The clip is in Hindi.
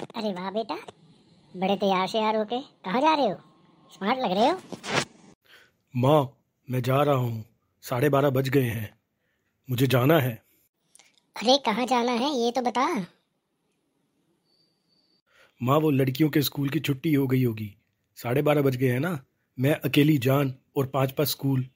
अरे वाह बेटा बड़े तैयार से यार होके कहा जा रहे हो स्मार्ट लग रहे हो माँ मैं जा रहा हूँ साढ़े बारह बज गए हैं मुझे जाना है अरे कहाँ जाना है ये तो बता माँ वो लड़कियों के स्कूल की छुट्टी हो गई होगी साढ़े बारह बज गए हैं ना मैं अकेली जान और पांच पांच स्कूल